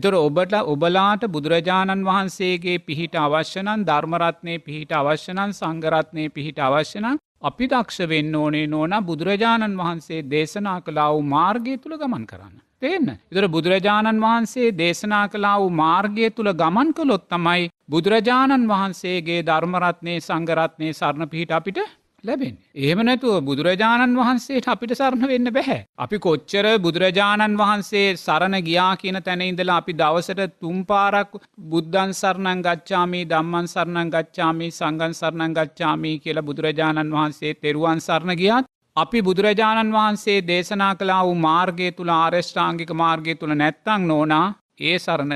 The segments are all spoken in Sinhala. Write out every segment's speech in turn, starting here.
එතුොට ඔබට ඔබලාට බුදුරජාණන් වහන්සේගේ පිහිට අවශ්‍යනන් ධර්මරත්නය පිහිට අවශ්‍යනන් සංගරත්නය පිහිට අවශ්‍යනන් අපි දක්ෂ වෙන්න ඕනේ නෝන බුදුරජාණන් වහන්සේ දේශනා කලා වූ මාර්ගය තුළ ගමන් කරන්න. තියන්න. ඉතුර බුදුරජාණන් වහන්සේ දේශනා කලා වූ මාර්ගය තුළ ගමන් කළොත් තමයි බුදුරජාණන් වහන්සේගේ ධර්මරත්නය සංගරත්නය සරණ පිහිට අපිට ලැබෙන්. එහෙම නැතුව බුදුරජාණන් වහන්සේට අපිට සරණ වෙන්න බැහැ. අපි කොච්චර බුදුරජාණන් වහන්සේ සරණ ගියා කියන තැන ඉඳලා අපි දවසට තුම්පාරක් බුද්ධන් සරණං ගච්ඡාමී දම්මන් සරණං ගච්ඡාමී සංගන් සරණං ගච්ඡාමී කියලා බුදුරජාණන් වහන්සේ තෙරුවන් සරණ ගියාත් අපි බුදුරජාණන් වහන්සේ දේශනා කලා වූ මාර්ගය තුළ ආර්ෂ්ඨාංගික මාර්ගය තුළ නැත්තං නෝනා ඒ සරණ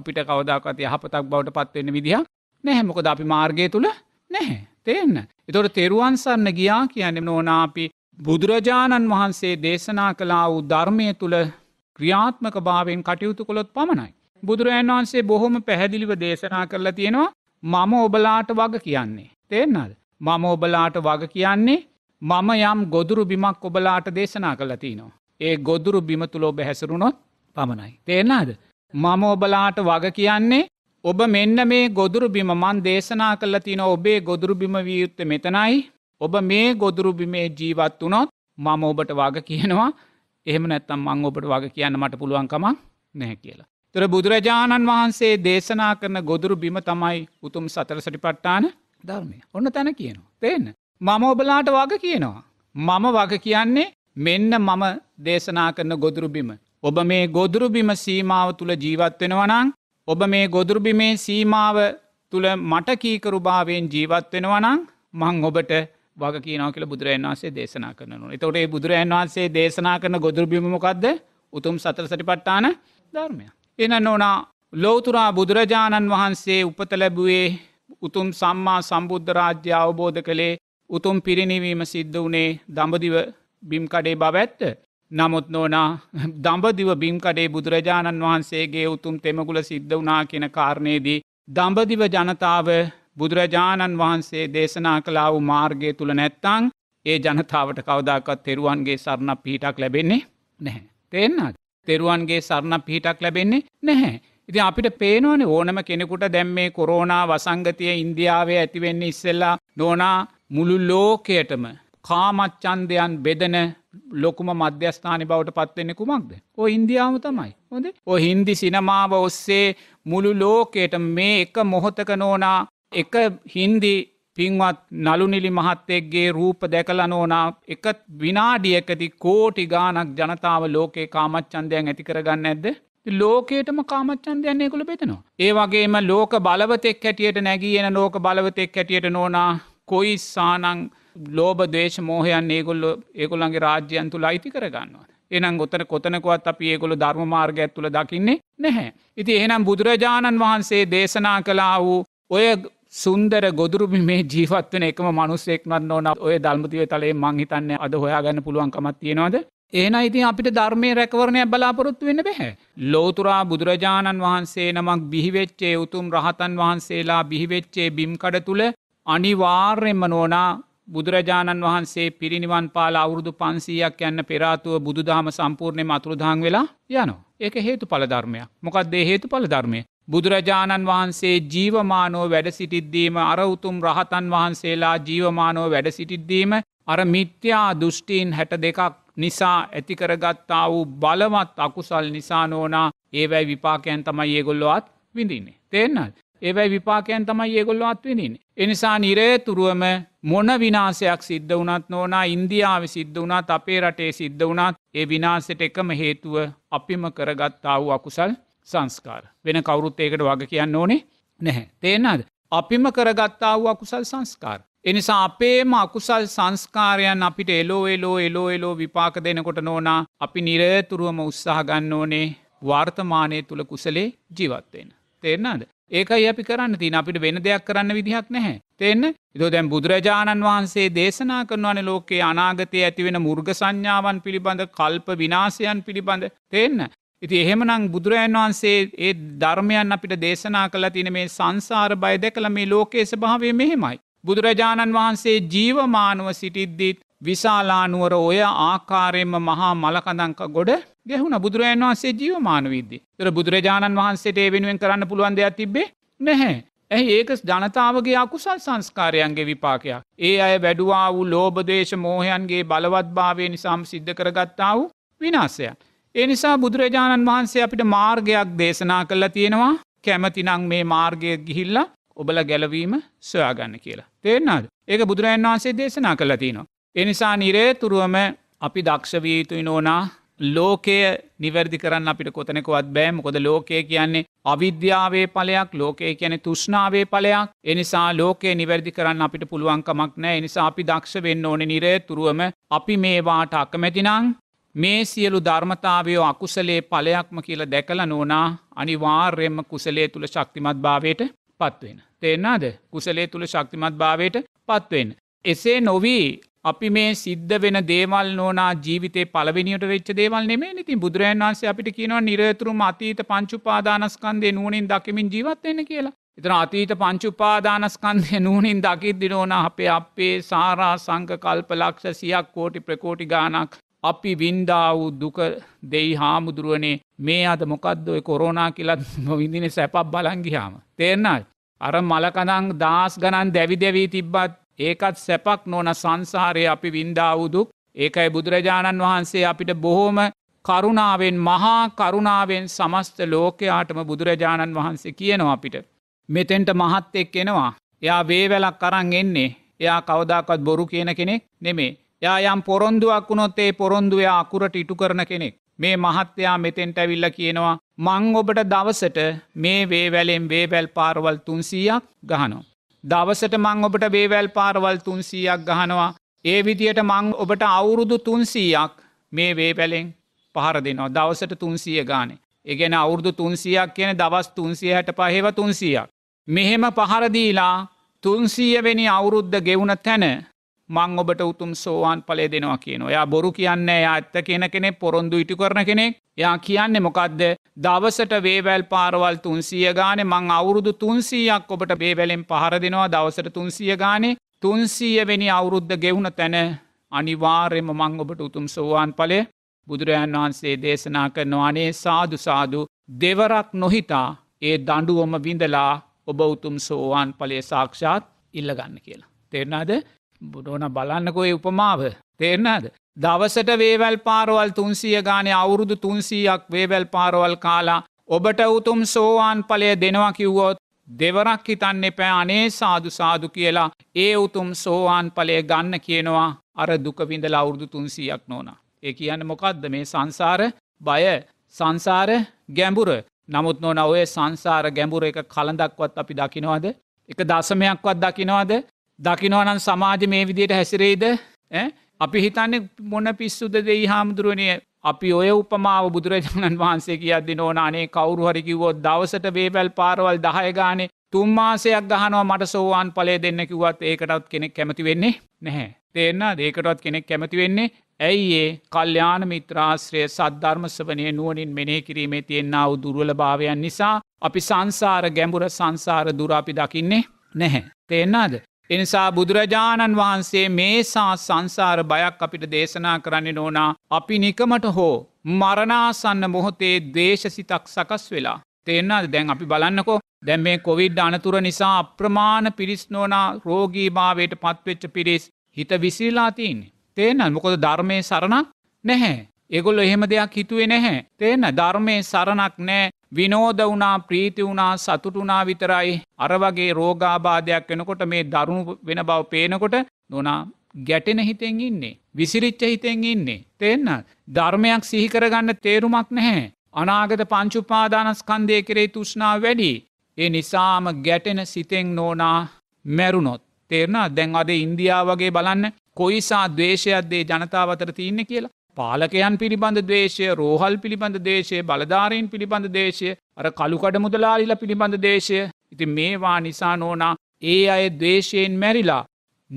අපිට කවදක්වත් යහපතක් බවට පත්වවෙන්න විදිහ නැහැමොකද අපි මාර්ගය තුළ නැහැ. තේන්න. එතොට තෙරුවන්සරන්න ගියා කියන්නේ නෝනාපි බුදුරජාණන් වහන්සේ දේශනා කලා වූ ධර්මය තුළ ක්‍රියාත්මක භාවෙන් කටයුතු කොළොත් පමණයි. බුදුරජන් වහන්සේ බොහොම පැහැදිලිව දේශනා කරලා තියෙනවා මම ඔබලාට වග කියන්නේ. තේන්නල්. මම ඔබලාට වග කියන්නේ මම යම් ගොදුරු බිමක් ඔබලාට දේශනා කලා තිනවා. ඒ ගොදුරු බිම තුළ ඔබ හැසරුණොත් පමණයි. තේරනාද. මම ඔබලාට වග කියන්නේ ඔබ මෙන්න මේ ගොදුරුබිම මන් දේශනා කල්ල තින ඔබේ ගොදුරුබිම වියයුත්ත මෙතනයි ඔබ මේ ගොදුරුබිමේ ජීවත් වනොත් මම ඔබට වග කියනවා එහෙම නැත්තම් මං ඔබට වග කියන්න මට පුළුවන්කමක් නැහැ කියලා. තර බුදුරජාණන් වහන්සේ දේශනා කරන ගොදුරු බිම තමයි උතුම් සතර සටිපට්ටාන ධර්මය ඔන්න තැන කියනවා. තිේන්න. මම ඔබලාට වග කියනවා. මම වග කියන්නේ මෙන්න මම දේශනා කරන ගොදුරුබිම. ඔබ මේ ගොදුරුබිම සීමාව තුළ ජීවත්වෙනවනං ඔබ මේ ගොදුරුබිමේ සීමාව තුළ මට කීකරුභාවයෙන් ජීවත් වෙනවනං මං ඔබට වග කියනෝ කියල බුදුරන් වන්සේ දේශනා කරනු. එතොට බුදුරන් වන්සේ දේශනා කරන ගොදුරුබිමකක්ද උතුම් සතර සටිපට්ටාන ධර්මය. එන නොනා ලෝතුරා බුදුරජාණන් වහන්සේ උපත ලැබුවේ උතුම් සම්මා සම්බුද්ධ රාජ්‍ය අවබෝධ කළේ උතුම් පිරිණිවීම සිද්ධ වනේ දඹදිව බිම්කඩේ බව ඇත්ත. නමුත් නෝනා දම්ඹදිව බිම්කඩේ බුදුරජාණන් වහන්සේගේ උතුම් තෙමගුල සිද්ධ වනා කියෙන කාරණයේදී. දම්ඹදිව ජනතාව බුදුරජාණන් වහන්සේ දේශනා කලා වූ මාර්ගය තුළ නැත්තං ඒ ජනතාවට කවදාකත් තෙරුවන්ගේ සරණ පිහිටක් ලැබෙන්නේ නැහැ. තෙන්නත්. තෙරුවන්ගේ සරණ පිහිටක් ලැබෙන්නේ නැහැ. ඉති අපිට පේනවන ඕනම කෙනෙකුට දැම් මේ කොරෝනා වසංගතිය ඉන්දියාවේ ඇතිවෙන්නේ ඉස්සෙල්ලා නොනා මුළු ලෝකයටම කාමච්චන්දයන් බෙදන ලොකුම මධ්‍යස්ථානය බවට පත්වෙන්න කුමක්ද. ඕ ඉන්දියාව තමයි. හොඳ ඔ හින්දි සිනමාව ඔස්සේ මුළු ලෝකයට මේ එක මොහොතක නෝනා එක හින්දි පින්වත් නළුනිලි මහත්තෙක්ගේ රූප දැකල නෝනා එක විනාඩියකති කෝටි ගානක් ජනතාව ලෝකේ කාමච්චන්දයන් ඇතිකරගන්න ඇද. ලෝකේටම කාමච්චන්දයන්නේකුළ බෙතනවා. ඒ වගේම ලෝක බලවතෙක් හැටියට නැගියන ලෝක බලවතෙක් හැටියට නෝනා කොයිස්සානං ලෝබ දේශ මෝහයන් ඒගොල්ල ඒකොල්න්ගේ රාජ්‍යයන් තුළ අයිති කරගන්නවා. එනම් ගොතන කොතනකොත් අප ඒකොළ ධර්ම මාර්ග ඇත්තුළ දකින්නේ නැහැ. ඉති එහනම් බුදුරජාණන් වහන්සේ දේශනා කලා වූ ඔය සුන්දර ගොදුරුබි මේ ජීවත්වන එකම මනුස්සෙක්නත් ඕන ඔය දල්මතිව තලේ මංහිතන්න අද හොයාගන්න පුළුවන්කමත් තියෙනවාද. ඒන ඉතින් අපිට ධර්මය රැකවරණය බලාපොරොත්තු වෙන්න බැහැ. ලෝතුරා බුදුරජාණන් වහන්සේ නමක් බිහිවෙච්චේ උතුම් රහතන් වහන්සේලා බිහිවෙච්චේ බිම්කඩ තුළ අනිවාර්යෙන්ම නෝනා බුදුරජාණන් වහන්සේ පිරිනිවන් පාල අවුරුදු පන්සීයක් යන්න පෙරාතුව බුදුදහම සම්පූර්ණය මතුරදාන් වෙලා යනවා. ඒක හේතු පලධර්මයක් මොකක්දේ හේතු පලධර්මය. බුදුරජාණන් වහන්සේ ජීවමානෝ වැඩ සිටිද්දීම අරවුතුම් රහතන් වහන්සේලා ජීවමානෝ වැඩ සිටිද්දීම අර මිත්‍යා දෘෂ්ටීන් හැට දෙකක් නිසා ඇතිකරගත්තා වූ බලවත් අකුසල් නිසා නෝනා ඒවැයි විපාකයන් තමයි ඒගොල්ලොත් විඳින්නේ. තේන්නල් ඒවැයි විපාකයන් තමයි ඒගොල්ලො අත්විනින්. එනිසා නිරේතුරුවම මොන විනාසයක් සිද්ධ වනත් නෝනා ඉන්දියාව සිද්ධ වනත් අපේ රටේ සිද්ධ වනත් ඒ විනාසට එකම හේතුව අපිම කරගත්තා වූ අකුසල් සංස්කාර. වෙන කවුරුත් ඒකට වග කියන්න ඕනේ නැහැ. තේනද. අපිම කරගත්තා වූ අකුසල් සංස්කාර. එනිසා අපේම අකුසල් සංස්කාරයන් අපිට එලෝ එලෝ එලෝ එලෝ විපාක දෙනකොට නෝනා අපි නිරතුරුවම උත්සාහ ගන්න ඕනේ වර්තමානය තුළ කුසලේ ජීවත්වෙන. තේරනාද. ඒකයි අපි කරන්න තින අපිට වෙන දෙයක් කරන්න විදිහක් නැහැ. තිෙන්න ඉදෝ දැන් බුදුරජාණන් වහන්සේ දේශනා කරනවන ලෝකයේ අනාගතය ඇතිවෙන මුර්ග සංඥාවන් පිළිබඳ කල්ප විනාශයන් පිළිබඳ තිෙන්න. ඉති එහෙමනං බුදුරජන් වහන්සේ ඒ ධර්මයන් අපිට දේශනා කළ තින මේ සංසාර බය දැකළ මේ ලෝකයේ ස්භාවය මෙහෙමයි. බුදුරජාණන් වහන්සේ ජීවමානුව සිටිද්දිත් විශාලානුවර ඔය ආකාරයෙන්ම මහා මලකදංක ගොඩ ගැහුණ බුදුරජන් වහන්සේ ජීව මානවිද්දී. තර බුදුරජාණන් වහන්සේට වෙනුවෙන් කරන්න පුළුවන් දෙයක් තිබේ නැහැ. ඇහි ඒක ජනතාවගේ අකුසල් සංස්කාරයන්ගේ විපාකයක්. ඒ අය වැඩුවා වූ ලෝබදේශ මෝහයන්ගේ බලවත්භාවය නිසාම් සිද්ධ කරගත්තා වූ විනාසයන්. ඒ නිසා බුදුරජාණන් වහන්සේ අපිට මාර්ගයක් දේශනා කල්ලා තියෙනවා කැමතිනං මේ මාර්ගය ගිහිල්ලා ඔබල ගැලවීම සොයාගන්න කියලා. තේරනාද ඒක බුදුරජන් වහන්සේ දේශනා කළ තිනවා. එනිසා නිරේ තුරුවම අපි දක්ෂවීතුයි නෝනා ලෝකය නිවැරදි කරන්න අපිට කොතනෙකවත් බෑම කොද ලෝකය කියන්නේ අවිද්‍යාවේ පලයක් ලෝකය කියන තුෂ්නාවේ පලයක් එනිසා ලෝකයේ නිවැරදි කරන්න අපිට පුළුවන්කමක් නෑ එනිසා අපි දක්ෂ වෙන්න ඕන නිරය තුරුවම අපි මේවාට අකමැතිනං මේ සියලු ධර්මතාවයෝ අකුසලේ පලයක්ම කියල දැකල නෝනා අනිවාර්යෙන්ම කුසලේ තුළ ශක්තිමත් භාවයට පත්වෙන. තේෙන්න්නාද කුසලේ තුළ ශක්තිමත් භාවයට පත්වෙන්. එසේ නොවී අපි මේ සිද්ධ වෙන දේවල් නෝනා ජීවිතේ පලවෙනිට වෙච්ච දේවල් නෙමේ ඉතින් බුදුරන් වන්සේ අපිට කියනවා නිරතුරුම අතීත පංචුපාදානස්කන්දේ නුවනින් දකිමින් ජීවත්වෙන කියලා. එතන අතීත පංචුපාදානස්කන්දය නූනින් දකිත් දිනෝන අපේ අපේ සාරා සංක කල්ප ලක්ෂ සියක් කෝටි ප්‍රකෝටි ගානක් අපි වින්ඩාවූ දුක දෙයි හාමුදුරුවනේ මේ අද මොකක්දොයි කොරෝනා කියලත් නොවිදින සැපක් බලංගිහාම. තේරනල්. අර මලකනං දස් ගණන් දැවි දැවී තිබ්බත් ඒකත් සැපක් නොන සංසාරය අපි වින්දාවුදුක් ඒකයි බුදුරජාණන් වහන්සේ අපිට බොහෝම කරුණාවෙන් මහා කරුණාවෙන් සමස්ත ලෝකයාටම බුදුරජාණන් වහන්සේ කියනවා අපිට. මෙතෙන්ට මහත් එක් එෙනවා. එයා වේවැලක් කරන් එන්නේ. එයා කවදාකත් බොරු කියන කෙනෙක් නෙමේ. යා යම් පොරොන්දුවක් වුණොත්තේ පොරොන්දුවයා අකුරට ඉටු කරන කෙනෙක්. මේ මහත්තයා මෙතෙන්ට ඇවිල්ල කියනවා. මං ඔබට දවසට මේ වේවැලෙන් වේවැල් පාරවල් තුන්සීයක් ගහනෝ. දවසට මං ඔබට බේවැල් පාරවල් තුන්සීයක් ගහනවා. ඒ විදියට මං ඔබට අවුරුදු තුන්සීයක් මේ වේපැලෙෙන් පහර දෙනවා දවසට තුන්සිය ගානේ. එගෙන අවුරුදු තුන්සියක් කියන දවස් තුන්සිය හැට පහෙව තුන්සියක්. මෙහෙම පහරදීලා තුන්සීයවෙනි අවුරුද්ධ ගෙවුණ තැන මං ඔබට උතුම් සෝවාන් පලේ දෙනවා කියන ඔයා බොරු කියන්න යා ඇත්ත කියන කෙනෙ පොරොන්දු ඉටි කරන කෙනෙක් යා කියන්නේ මොකක්ද දවසට වේවැල් පාරවල් තුන්සිය ගානෙ මං අවුරුදු තුන්සීයක් ඔබට බේවැලෙන් පහර දෙෙනවා දවසට තුන්සිය ගානේ තුන්සීයවෙනි අවුරුද්ධ ගෙවුණ තැන අනිවාර්යම මං ඔබට උතුම් සෝවාන් පලේ බුදුරජාන් වහන්සේ දේශනා කරනවා අනේ සාදු සාදු දෙවරක් නොහිතා ඒ දඩුවම විඳලා ඔබ උතුම් සෝවාන් පලේ සාක්ෂාත් ඉල්ලගන්න කියලා. තෙරනාද බුඩෝන බලන්නකෝ ඒ උපමාව තේරනාද. දවසට වේවැල් පාරවල් තුන්සිය ගානය අවුරුදු තුන්සීයක් වේවැල් පාරවල් කාලා ඔබට උතුම් සෝවාන් පලය දෙනවා කිව්වොත් දෙවරක් හිතන්න එපෑ අනේ සාදු සාදු කියලා ඒ උතුම් සෝවාන් පලය ගන්න කියනවා අර දුකවිඳල අවුරුදු තුන්සීයක් නෝන. ඒ කියන්න මොකක්ද මේ සංසාර බය සංසාර ගැඹුර නමුත් නොන ඔය සංසාර ගැඹුර එක කළඳක්වත් අපි දකිනවාද එක දසමයක්වත් දකිනවාද දකිනවනන් සමාජ මේ විදියට හැසිරේද අපි හිතන්න මොන පිස්සුද දෙයි හාමුදුරුවනය අපි ඔය උපමාව බුදුරජාණන් වහන්සේ කියද්දි නෝන අනේ කවරු හරිකිවොත් දවසට වේවැල් පාරවල් දහයගානේ තුම්මාසයක් ගහනවා මට සෝවාන් පලේ දෙන්න කිවත් ඒකටත් කෙනෙක් කැමති වෙන්නේ නැහැ. තේන්න ඒකටත් කෙනෙක් කැමති වෙන්නේ ඇයි ඒ කල්්‍යාන මිත්‍රාශ්‍රය සද්ධර්මස්වනය නුවනින් මෙනේ කිරීමේ තියෙන්න්නාව දුරුවල භාවයන් නිසා අපි සංසාර ගැඹුර සංසාර දුරාපි දකින්නේ නැහැ. තේෙන්න්නාද එනිසා බුදුරජාණන් වහන්සේ මේසා සංසාර බයක් අපිට දේශනා කරන්න නෝනා අපි නිකමට හෝ මරණාසන්න මොහොතේ දේශසිතක් සකස් වෙලා. තේෙන්න්නද දැන් අපි බලන්නකෝ දැම් මේ කොවිඩ් අනතුර නිසා අප්‍රමාණ පිරිස් නෝනා රෝගී භාවයට පත්වෙච්ච පිරිස් හිත විසිල්ලාතින්. තේනන් මොකොද ධර්මය සරණක් නැහැ. එගොල්ල එහෙම දෙයක් හිතුවේ නැහැ. තේන ධර්මය සරණක් නෑ විනෝද වුණා ප්‍රීති වුණා සතුටුනා විතරයි අර වගේ රෝගාබාධයක් වෙනකොට මේ දරුණු වෙන බව පේනකොට නොනා ගැටෙන හිතෙන් ඉන්නේ. විසිරිච්ච හිතෙන් ඉන්නේ. තෙන්න ධර්මයක් සිහිකරගන්න තේරුමක් නැහැ. අනාගත පංචුපාදානස්කන්දය කෙරේ තුෂ්නා වැඩි. ඒ නිසාම ගැටෙන සිතෙන් නෝනා මැරුණොත්. තේරනා දැන් අද ඉන්දියාව වගේ බලන්න කොයිසා දවේශයක්දේ ජනතාවතර තියන්න කියලා පාලකයන් පිළිබඳ දේශය රෝහල් පිළිබඳ දේශය බලධාරයෙන් පිළිබඳ දේශය අර කළුකඩ මුදලාලිල පිළිබඳ දේශය ඉති මේවා නිසා නෝනා ඒ අය දවේශයෙන් මැරිලා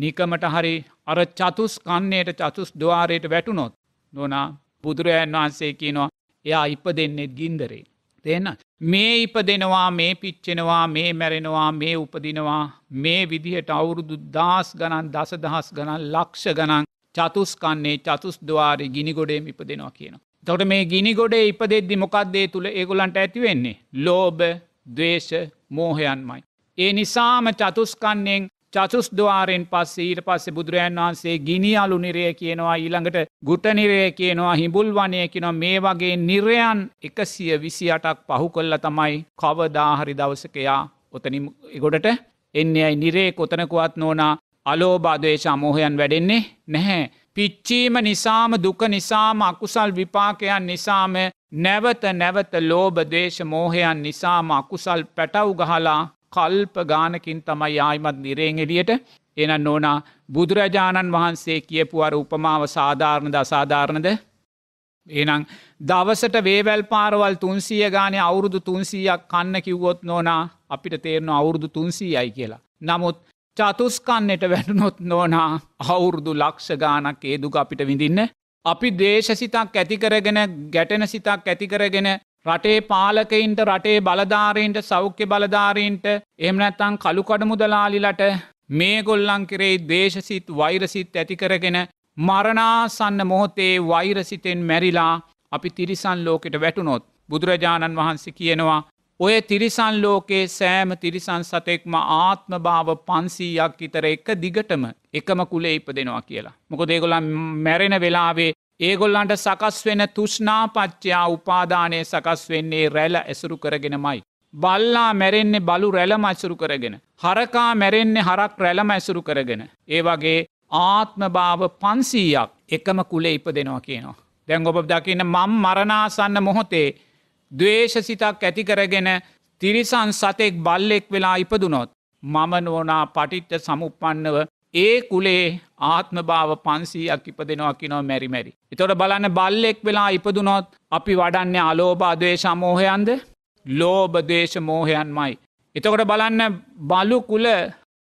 නිකමට හරි අර චතුස් කන්නේයට චතුස් ද්වාරයට වැටුනොත් නොනා බුදුරජන් වහන්සේ කියනවා එයා ඉප දෙන්නෙත් ගින්දරේ. දෙන්න මේ ඉප දෙනවා මේ පිච්චෙනවා මේ මැරෙනවා මේ උපදිනවා මේ විදිහට අවුරුදු දාස් ගණන් දසදහස් ගණන් ලක්ෂ ගණන් චතුස්කන්නේ චතුස්දවාරි ගිනිගොඩේ ඉපදෙනවා කියන. තොට මේ ගිනිගොඩේ ඉපදෙද්දි මොකක්දේ තුළ ඒගොලන්ට ඇතිවෙන්නේ. ලෝබ දවේශ මෝහයන්මයි. ඒ නිසාම චතුස්කන්නේෙන් චතුස්දවාරෙන් පස්සේ ඊට පස්සේ බුදුරජන් වහන්සේ ගිනි අලු නිරය කියනවා ඊළඟට ගුට නිරය කියනවා හිබුල්වනය කියෙන මේ වගේ නිර්යන් එකසිය විසි අටක් පහු කොල්ල තමයි කවදාහරි දවසකයා ඔතන ගොඩට එන්නේ අයි නිරේ කොතනකුවත් නෝනා අලෝබාදේශ අමෝහයන් වැඩෙන්නේ නැහැ. පිච්චීම නිසාම දුක නිසාම අකුසල් විපාකයන් නිසාම නැවත නැවත ලෝබදේශ මෝහයන් නිසාම අකුසල් පැටව් ගහලා කල්ප ගානකින් තමයි ආයිමත් නිරෙන් එලියට එන නෝනා බුදුරජාණන් වහන්සේ කියපු අර උපමාව සාධාරණද අසාධාරණද එනම් දවසට වේවැල් පාරවල් තුන්සිය ගානය අවුරුදු තුන්සීයක් කන්න කිව්වොත් නෝනා අපිට තේරන අවුරුදු තුන්සීයයි කියලා. නමුත් චතුස්කන්නට වැටනොත් නෝනා අවුරුදු ලක්ෂගානක් ඒදුක අපිට විඳින්න. අපි දේශසිතක් ඇතිකරගෙන ගැටෙන සිතක් ඇතිකරගෙන රටේ පාලකයින්ට රටේ බලධාරීන්ට සෞඛ්‍ය බලධාරීන්ට එමනැත්තං කළුකඩමුදලාලිලට මේගොල්ලන් කරේ දේශසිත් වෛරසිත් ඇතිකරගෙන මරණාසන්න මොහොතේ වෛරසිතෙන් මැරිලා අපි තිරිසන් ලෝකෙට වැටුනොත් බුදුරජාණන් වහන්සේ කියනවා ඔය තිරිසන් ලෝකයේ සෑම තිරිසන් සතෙක්ම ආත්මභාව පන්සීයක් විතර එක දිගටම එකම කුලේ ඉප දෙනවා කියලා. මොකො දේගොලන් මැරෙන වෙලාවේ ඒගොල්ලන්ට සකස් වෙන තුෂ්නාපච්චයා උපාදානය සකස් වෙන්නේ රැල ඇසුරු කරගෙනමයි. බල්ලා මැරෙන්නේ බලු රැලම ඇසුරු කරගෙන. හරකා මැරෙන්නේ හරක් රැලම ඇසුරු කරගෙන. ඒ වගේ ආත්මභාව පන්සීයක් එකම කුලේ ඉප දෙනවා කියනවා. දැන් ඔබ දකින්න මම් මරණාසන්න මොහොතේ දවේශසිතක් ඇතිකරගෙන තිරිසන් සතෙක් බල්ලෙක් වෙලා ඉපදුනොත්. මම නෝනා පටිට්ට සමුපන්නව ඒ කුලේ ආත්මභාව පන්සීයක් ඉපදෙනවා කිනෝ මැරිමැරි. එතොට බලන්න බල්ලෙක් වෙලා ඉපදුනොත් අපි වඩන්නේ අලෝබාදවේ සමෝහයන්ද ලෝබදේශ මෝහයන්මයි. එතකොට බලන්න බලු කුල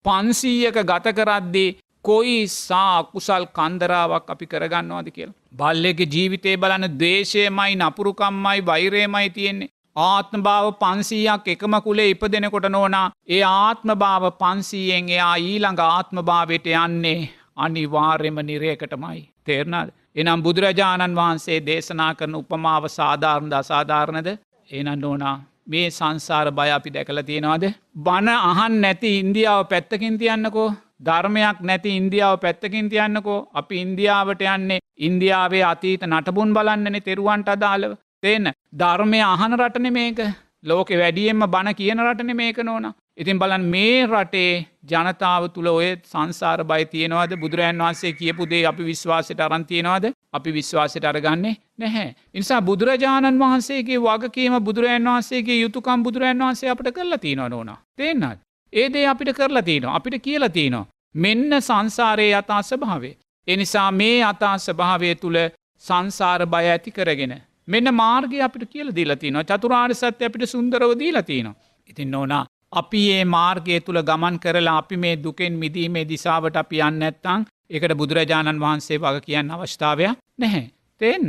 පන්සීයක ගත කරද්දී කොයි සා අකුසල් කන්දරාවක් අපි කරගන්නවාද කියලා. බල්ලෙක ජීවිතය බලන දේශයමයි නපුරුකම්මයි වෛරේමයි තියෙන්නේ. ආත්ම භාව පන්සීයක් එකම කුලේ ඉප දෙනකොට නෝනා ඒ ආත්ම භාව පන්සීයෙන් එයා ඊළඟ ආත්ම භාවයට යන්නේ අනිවාර්යම නිරයකටමයි. තේරණද. එනම් බුදුරජාණන් වහන්සේ දේශනා කරන උපමාව සාධාරණද අසාධාරණද ඒනන් ඕනා මේ සංසාර බය අපි දැකල තියෙනවාද. බණ අහන් නැති ඉන්දියාව පැත්තකින් තියන්නකෝ ධර්මයක් නැති ඉන්දියාව පැත්තකින් තියන්නකෝ අපි ඉන්දියාවට යන්නේ ඉන්දියාවේ අතීත නටබුන් බලන්නනේ තෙරුවන්ට අදාළව තියෙන ධර්මය අහන රටන මේක ලෝකෙ වැඩියෙන්ම බණ කියන රටන මේක නෝන. ඉතින් බලන් මේ රටේ ජනතාව තුළ ඔය සංසාර බය තියෙනවද බුදුරන් වහන්සේ කියපු දේ අපි විශ්වාසයට අරන් තියෙනවාද අපි විශ්වාසයට අරගන්නේ නැහැ. නිසා බුදුරජාණන් වහන්සේගේ වගකීම බුදුරන් වහන්සේගේ යුතුකම් බුදුරන් වහන්සේ අපට කරලා තියෙනවා නෝන. තිෙන්න්නත්. ඒදේ අපිට කරලා තියනවා අපිට කියලා තියනවා. මෙන්න සංසාරයේ අතා ස්භාවේ. එනිසා මේ අතා ස්භාවය තුළ සංසාර බය ඇති කරගෙන. මෙන්න මාර්ගය අපිට කියල දීලතිනවා චතුරාර් සත්‍ය අපිට සුන්දරව දීලතිනවා. ඉතින් ඕනා අපි ඒ මාර්ගය තුළ ගමන් කරලා අපි මේ දුකෙන් මිදීමේ දිසාවට අපි යන්න ඇත්තං එකට බුදුරජාණන් වහන්සේ වග කියන්න අවස්ථාවයක් නැහැ. තෙන්න